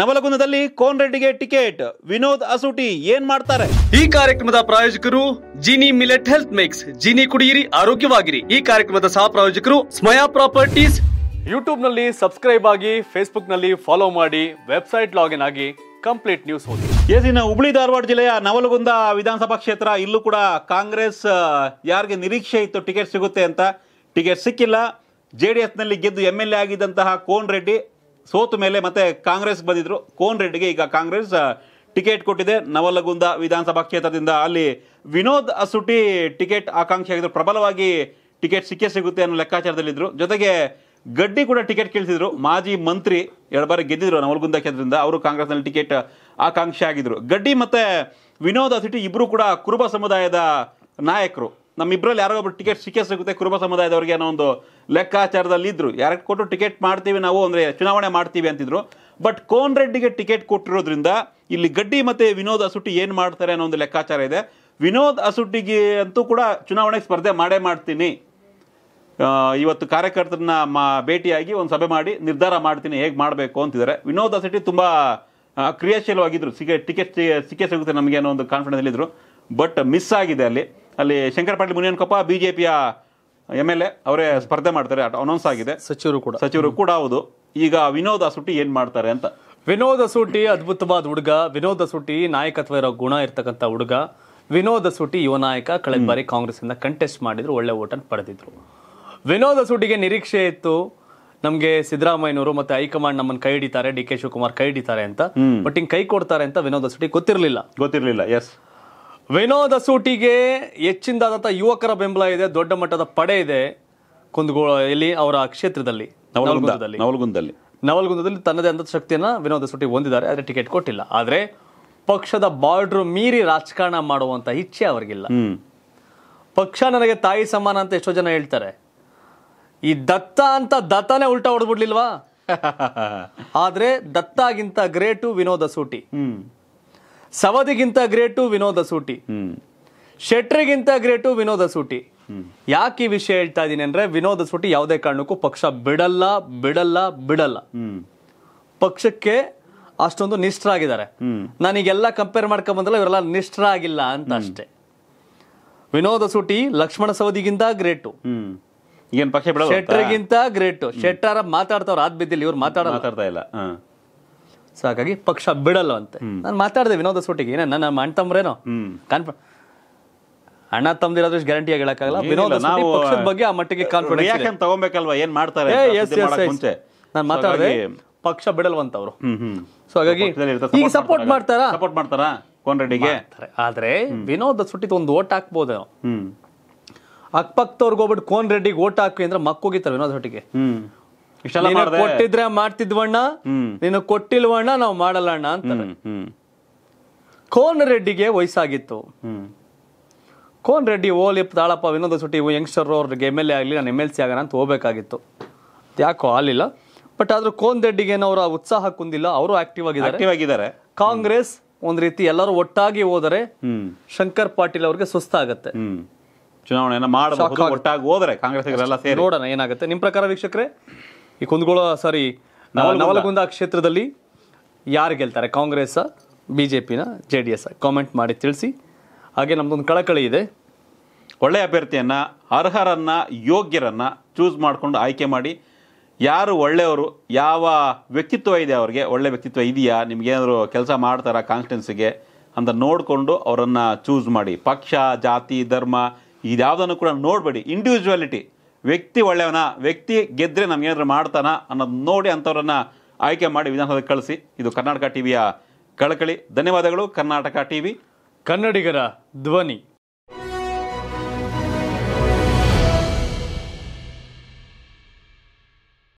ನವಲಗುಂದದಲ್ಲಿ ಕೋನ್ ರೆಡ್ಡಿಗೆ ಟಿಕೆಟ್ ವಿನೋದ್ ಅಸೂಟಿ ಏನ್ ಮಾಡ್ತಾರೆ ಈ ಕಾರ್ಯಕ್ರಮದ ಪ್ರಾಯೋಜಕರು Gini millet health mix Gini ಕುಡಿಯಿರಿ ಆರೋಗ್ಯವಾಗಿರಿ ಈ ಕಾರ್ಯಕ್ರಮದ ಸಹ ಪ್ರಾಯೋಜಕರು ಸ್ಮಯಾ ಪ್ರಾಪರ್ಟೀಸ್ ಯೂಟ್ಯೂಬ್ ನಲ್ಲಿ ಸಬ್ಸ್ಕ್ರೈಬ್ ಆಗಿ ಫೇಸ್ಬುಕ್ ನಲ್ಲಿ ಫಾಲೋ ಮಾಡಿ ವೆಬ್ಸೈಟ್ ಲಾಗಿನ್ ಆಗಿ ಕಂಪ್ಲೀಟ್ ನ್ಯೂಸ್ ಓದಿ ದಿನ ಹುಬ್ಳಿ ಧಾರವಾಡ ಜಿಲ್ಲೆಯ ನವಲಗುಂದ ವಿಧಾನಸಭಾ ಕ್ಷೇತ್ರ ಇಲ್ಲೂ ಕೂಡ ಕಾಂಗ್ರೆಸ್ ಯಾರಿಗೆ ನಿರೀಕ್ಷೆ ಇತ್ತು ಟಿಕೆಟ್ ಸಿಗುತ್ತೆ ಅಂತ ಟಿಕೆಟ್ ಸಿಕ್ಕಿಲ್ಲ ಜೆ ಡಿ ಎಸ್ನಲ್ಲಿ ಗೆದ್ದು ಎಮ್ ಎಲ್ ಎ ಆಗಿದ್ದಂತಹ ಕೋನ್ ರೆಡ್ಡಿ ಸೋತ ಮೇಲೆ ಮತ್ತೆ ಕಾಂಗ್ರೆಸ್ ಬಂದಿದ್ರು ಕೋನ್ ರೆಡ್ಡಿಗೆ ಈಗ ಕಾಂಗ್ರೆಸ್ ಟಿಕೆಟ್ ಕೊಟ್ಟಿದೆ ನವಲಗುಂದ ವಿಧಾನಸಭಾ ಕ್ಷೇತ್ರದಿಂದ ಅಲ್ಲಿ ವಿನೋದ್ ಅಸುಟಿ ಟಿಕೆಟ್ ಆಕಾಂಕ್ಷಿ ಆಗಿದ್ರು ಪ್ರಬಲವಾಗಿ ಟಿಕೆಟ್ ಸಿಕ್ಕೇ ಸಿಗುತ್ತೆ ಅನ್ನೋ ಲೆಕ್ಕಾಚಾರದಲ್ಲಿದ್ದರು ಜೊತೆಗೆ ಗಡ್ಡಿ ಕೂಡ ಟಿಕೆಟ್ ಕೇಳಿಸಿದ್ರು ಮಾಜಿ ಮಂತ್ರಿ ಎರಡು ಬಾರಿ ಗೆದ್ದಿದ್ರು ನವಲಗುಂದ ಕ್ಷೇತ್ರದಿಂದ ಅವರು ಕಾಂಗ್ರೆಸ್ನಲ್ಲಿ ಟಿಕೆಟ್ ಆಕಾಂಕ್ಷಿ ಆಗಿದ್ರು ಗಡ್ಡಿ ಮತ್ತೆ ವಿನೋದ್ ಅಸುಟಿ ಇಬ್ಬರು ಕೂಡ ಕುರುಬ ಸಮುದಾಯದ ನಾಯಕರು ನಮ್ಮಿಬ್ಬರಲ್ಲಿ ಯಾರೋ ಒಬ್ರು ಟಿಕೆಟ್ ಸಿಕ್ಕೇ ಸಿಗುತ್ತೆ ಕುರುಬ ಸಮುದಾಯದವರಿಗೆ ಅನ್ನೋ ಒಂದು ಲೆಕ್ಕಾಚಾರದಲ್ಲಿ ಇದ್ರು ಯಾರಿಗೆ ಕೊಟ್ಟು ಟಿಕೆಟ್ ಮಾಡ್ತೀವಿ ನಾವು ಅಂದರೆ ಚುನಾವಣೆ ಮಾಡ್ತೀವಿ ಅಂತಿದ್ರು ಬಟ್ ಕೋನ್ ರೆಡ್ಡಿಗೆ ಟಿಕೆಟ್ ಕೊಟ್ಟಿರೋದ್ರಿಂದ ಇಲ್ಲಿ ಗಡ್ಡಿ ಮತ್ತು ವಿನೋದ್ ಅಸುಟ್ಟಿ ಏನು ಮಾಡ್ತಾರೆ ಅನ್ನೋ ಒಂದು ಲೆಕ್ಕಾಚಾರ ಇದೆ ವಿನೋದ್ ಅಸುಟ್ಟಿಗೆ ಅಂತೂ ಕೂಡ ಚುನಾವಣೆಗೆ ಸ್ಪರ್ಧೆ ಮಾಡೇ ಮಾಡ್ತೀನಿ ಇವತ್ತು ಕಾರ್ಯಕರ್ತರನ್ನ ಮಾ ಭೇಟಿಯಾಗಿ ಒಂದು ಸಭೆ ಮಾಡಿ ನಿರ್ಧಾರ ಮಾಡ್ತೀನಿ ಹೇಗೆ ಮಾಡಬೇಕು ಅಂತಿದ್ದಾರೆ ವಿನೋದ್ ಅಸುಟ್ಟಿ ತುಂಬ ಕ್ರಿಯಾಶೀಲವಾಗಿದ್ದರು ಸಿಗ ಟಿಕೆಟ್ ಸಿಕ್ಕೇ ಸಿಗುತ್ತೆ ನಮಗೆ ಅನ್ನೋ ಒಂದು ಕಾನ್ಫಿಡೆನ್ಸ್ ಇದ್ದರು ಬಟ್ ಮಿಸ್ ಆಗಿದೆ ಅಲ್ಲಿ ಅಲ್ಲಿ ಶಂಕರ ಪಾಟೀಲ್ ಮುನಿಯನ್ಕೊಪ್ಪ ಬಿಜೆಪಿಯ ಎಮ್ ಎಲ್ ಎ ಅವರೇ ಸ್ಪರ್ಧೆ ಮಾಡ್ತಾರೆ ಅನೌನ್ಸ್ ಆಗಿದೆ ಸಚಿವರು ಕೂಡ ಸಚಿವರು ಕೂಡ ಹೌದು ಈಗ ವಿನೋದ ಸುಟ್ಟಿ ಏನ್ ಮಾಡ್ತಾರೆ ಅಂತ ವಿನೋದ ಸುಟ್ಟಿ ಅದ್ಭುತವಾದ ಹುಡುಗ ವಿನೋದ ಸುಟ್ಟಿ ನಾಯಕತ್ವ ಇರೋ ಗುಣ ಇರ್ತಕ್ಕಂಥ ಹುಡುಗ ವಿನೋದ ಸುಟಿ ಯುವ ನಾಯಕ ಕಳೆದ ಬಾರಿ ಕಾಂಗ್ರೆಸ್ನಿಂದ ಕಂಟೆಸ್ಟ್ ಮಾಡಿದ್ರು ಒಳ್ಳೆ ಓಟನ್ನು ಪಡೆದಿದ್ರು ವಿನೋದ ಸುಟಿಗೆ ನಿರೀಕ್ಷೆ ಇತ್ತು ನಮಗೆ ಸಿದ್ದರಾಮಯ್ಯನವರು ಮತ್ತೆ ಹೈಕಮಾಂಡ್ ನಮ್ಮನ್ನ ಕೈ ಹಿಡಿತಾರೆ ಡಿ ಕೆ ಶಿವಕುಮಾರ್ ಕೈ ಹಿಡಿತಾರೆ ಅಂತ ಬಟ್ ಹಿಂಗ್ ಕೈ ಕೊಡ್ತಾರೆ ಅಂತ ವಿನೋದ ಸುಟ್ಟಿ ಗೊತ್ತಿರಲಿಲ್ಲ ಗೊತ್ತಿರಲಿಲ್ಲ ಎಸ್ ವಿನೋದ ಸೂಟಿಗೆ ಹೆಚ್ಚಿನದಾದಂಥ ಯುವಕರ ಬೆಂಬಲ ಇದೆ ದೊಡ್ಡ ಮಟ್ಟದ ಪಡೆ ಇದೆ ಕುಂದಗೋಳ ಇಲ್ಲಿ ಅವರ ಕ್ಷೇತ್ರದಲ್ಲಿ ನವಲಗುಂದದಲ್ಲಿ ನವಲಗುಂದದಲ್ಲಿ ತನ್ನದೇ ಆದ ಶಕ್ತಿಯನ್ನು ವಿನೋದ ಸೂಟಿ ಹೊಂದಿದ್ದಾರೆ ಆದರೆ ಟಿಕೆಟ್ ಕೊಟ್ಟಿಲ್ಲ ಆದರೆ ಪಕ್ಷದ ಬಾರ್ಡರ್ ಮೀರಿ ರಾಜಕಾರಣ ಮಾಡುವಂಥ ಇಚ್ಛೆ ಅವ್ರಿಗಿಲ್ಲ ಪಕ್ಷ ನನಗೆ ತಾಯಿ ಸಮಾನ ಅಂತ ಎಷ್ಟೋ ಜನ ಹೇಳ್ತಾರೆ ಈ ದತ್ತ ಅಂತ ದತ್ತನೇ ಉಲ್ಟಾ ಹೊಡೆದ್ಬಿಡ್ಲಿಲ್ವಾ ಆದರೆ ದತ್ತಾಗಿಂತ ಗ್ರೇಟು ವಿನೋದ ಸೂಟಿ ಸವದಿಗಿಂತ ಗ್ರೇಟು ವಿನೋದ ಸೂಟಿ ಶೆಟ್ರಿಗಿಂತ ಗ್ರೇಟು ವಿನೋದ ಸೂಟಿ ಯಾಕೆ ಈ ವಿಷಯ ಹೇಳ್ತಾ ಇದ್ದೀನಿ ಅಂದ್ರೆ ವಿನೋದ ಸೂಟಿ ಯಾವುದೇ ಕಾರಣಕ್ಕೂ ಪಕ್ಷ ಬಿಡಲ್ಲ ಬಿಡಲ್ಲ ಬಿಡಲ್ಲ ಪಕ್ಷಕ್ಕೆ ಅಷ್ಟೊಂದು ಆಗಿದ್ದಾರೆ ನಾನೀಗೆಲ್ಲ ಕಂಪೇರ್ ಮಾಡ್ಕೊಂಡ್ ಬಂದಲ್ಲ ಇವರೆಲ್ಲ ಆಗಿಲ್ಲ ಅಂತ ಅಷ್ಟೇ ವಿನೋದ ಸೂಟಿ ಲಕ್ಷ್ಮಣ ಸವದಿಗಿಂತ ಗ್ರೇಟು ಶೆಟ್ರಿಗಿಂತ ಗ್ರೇಟು ಶೆಟ್ಟರ ಆದ್ ಬಿದ್ದಿಲ್ಲ ಇವ್ರು ಮಾತಾಡ್ತಾ ಇಲ್ಲ ಸೊ ಹಾಗಾಗಿ ಪಕ್ಷ ಬಿಡಲ್ಲ ಅಂತೆ ನಾನು ಮಾತಾಡಿದೆ ವಿನೋದ ಸೋಟಿಗೆ ಏನ ನನ್ನ ಅಣ್ತಂಬ್ರೇನೋ ಕಾನ್ಫಿಡೆಂಟ್ ಅಣ್ಣ ತಮ್ಮದಿರೋದ್ರ ಗ್ಯಾರಂಟಿ ಹೇಳಕ್ಕಾಗಲ್ಲ ವಿನೋದ ನಾವು ಪಕ್ಷದ ಬಗ್ಗೆ ಆ ಮಟ್ಟಿಗೆ ಕಾನ್ಫಿಡೆನ್ಸ್ ತಗೋಬೇಕಲ್ವಾ ಏನ್ ಮಾಡ್ತಾರೆ ನಾನು ಮಾತಾಡಿದೆ ಪಕ್ಷ ಬಿಡಲ್ವಂತ ಅವರು ಸೊ ಹಾಗಾಗಿ ಈಗ ಸಪೋರ್ಟ್ ಮಾಡ್ತಾರಾ ಸಪೋರ್ಟ್ ಮಾಡ್ತಾರಾ ಕೋನ್ ರೆಡ್ಡಿಗೆ ಆದ್ರೆ ವಿನೋದ ಸುಟ್ಟಿದ ಒಂದು ಓಟ್ ಹಾಕ್ಬೋದು ಅಕ್ಕಪಕ್ಕದವ್ರಿಗೆ ಹೋಗ್ಬಿಟ್ಟು ಕೋನ್ ರೆಡ್ಡಿಗೆ ಓಟ್ ಹಾಕಿ ಅಂದ್ರೆ ಮಕ್ಕೋಗಿತಾರೆ ವಿನೋದ್ ಸುಟ್ಟಿಗೆ ಕೊಟ್ಟಿದ್ರೆ ಮಾಡ್ತಿದ್ವಣ್ಣ ನೀನು ಕೊಟ್ಟಿಲ್ವಣ್ಣ ನಾವು ಮಾಡಲಣ್ಣ ಅಂತ ಕೋನ್ ರೆಡ್ಡಿಗೆ ವಯಸ್ಸಾಗಿತ್ತು ಕೋನ್ ರೆಡ್ಡಿ ಓಲಿಪ್ ತಾಳಪ್ಪ ವಿನೋದ ಸುಟ್ಟಿ ಯಂಗ್ಸ್ಟರ್ ಅವ್ರಿಗೆ ಎಮ್ ಎಲ್ ಎ ಆಗಲಿ ನಾನು ಎಮ್ ಎಲ್ ಸಿ ಆಗೋಣ ಅಂತ ಹೋಗಬೇಕಾಗಿತ್ತು ಯಾಕೋ ಆಲಿಲ್ಲ ಬಟ್ ಆದ್ರೂ ಕೋನ್ ರೆಡ್ಡಿಗೆ ಅವರ ಉತ್ಸಾಹ ಕುಂದಿಲ್ಲ ಅವರು ಆಕ್ಟಿವ್ ಆಗಿದ್ದಾರೆ ಕಾಂಗ್ರೆಸ್ ಒಂದ್ ರೀತಿ ಎಲ್ಲರೂ ಒಟ್ಟಾಗಿ ಹೋದರೆ ಶಂಕರ್ ಪಾಟೀಲ್ ಅವ್ರಿಗೆ ಸುಸ್ತಾಗತ್ತೆ ಚುನಾವಣೆ ಮಾಡಬಹುದು ಒಟ್ಟಾಗಿ ಹೋದರೆ ಕಾಂಗ್ರೆಸ್ ನೋಡೋಣ ಏನಾಗುತ್ತೆ ನಿಮ್ ಪ್ರಕಾರ ವೀಕ್ಷಕ್ರೆ ಈ ಕುಂದಗೋಳ ಸಾರಿ ನವಲಗುಂದ ಕ್ಷೇತ್ರದಲ್ಲಿ ಯಾರು ಗೆಲ್ತಾರೆ ಕಾಂಗ್ರೆಸ್ ಬಿ ಜೆ ಪಿನ ಜೆ ಡಿ ಎಸ್ ಕಾಮೆಂಟ್ ಮಾಡಿ ತಿಳಿಸಿ ಹಾಗೆ ನಮ್ದೊಂದು ಕಳಕಳಿ ಇದೆ ಒಳ್ಳೆಯ ಅಭ್ಯರ್ಥಿಯನ್ನು ಅರ್ಹರನ್ನು ಯೋಗ್ಯರನ್ನು ಚೂಸ್ ಮಾಡಿಕೊಂಡು ಆಯ್ಕೆ ಮಾಡಿ ಯಾರು ಒಳ್ಳೆಯವರು ಯಾವ ವ್ಯಕ್ತಿತ್ವ ಇದೆ ಅವ್ರಿಗೆ ಒಳ್ಳೆ ವ್ಯಕ್ತಿತ್ವ ಇದೆಯಾ ನಿಮಗೇನಾದರೂ ಕೆಲಸ ಮಾಡ್ತಾರಾ ಕಾನ್ಸ್ಟಿಟ್ಯೂನ್ಸಿಗೆ ಅಂತ ನೋಡಿಕೊಂಡು ಅವರನ್ನು ಚೂಸ್ ಮಾಡಿ ಪಕ್ಷ ಜಾತಿ ಧರ್ಮ ಇದ್ಯಾವುದನ್ನು ಕೂಡ ನೋಡಬೇಡಿ ಇಂಡಿವಿಜುವಾಲಿಟಿ ವ್ಯಕ್ತಿ ಒಳ್ಳೆಯವನ ವ್ಯಕ್ತಿ ಗೆದ್ದರೆ ನಮಗೇನಾದ್ರು ಮಾಡ್ತಾನ ಅನ್ನೋದು ನೋಡಿ ಅಂಥವ್ರನ್ನ ಆಯ್ಕೆ ಮಾಡಿ ವಿಧಾನಸೌಧಕ್ಕೆ ಕಳಿಸಿ ಇದು ಕರ್ನಾಟಕ ಟಿವಿಯ ಕಳಕಳಿ ಧನ್ಯವಾದಗಳು ಕರ್ನಾಟಕ ಟಿವಿ ಕನ್ನಡಿಗರ ಧ್ವನಿ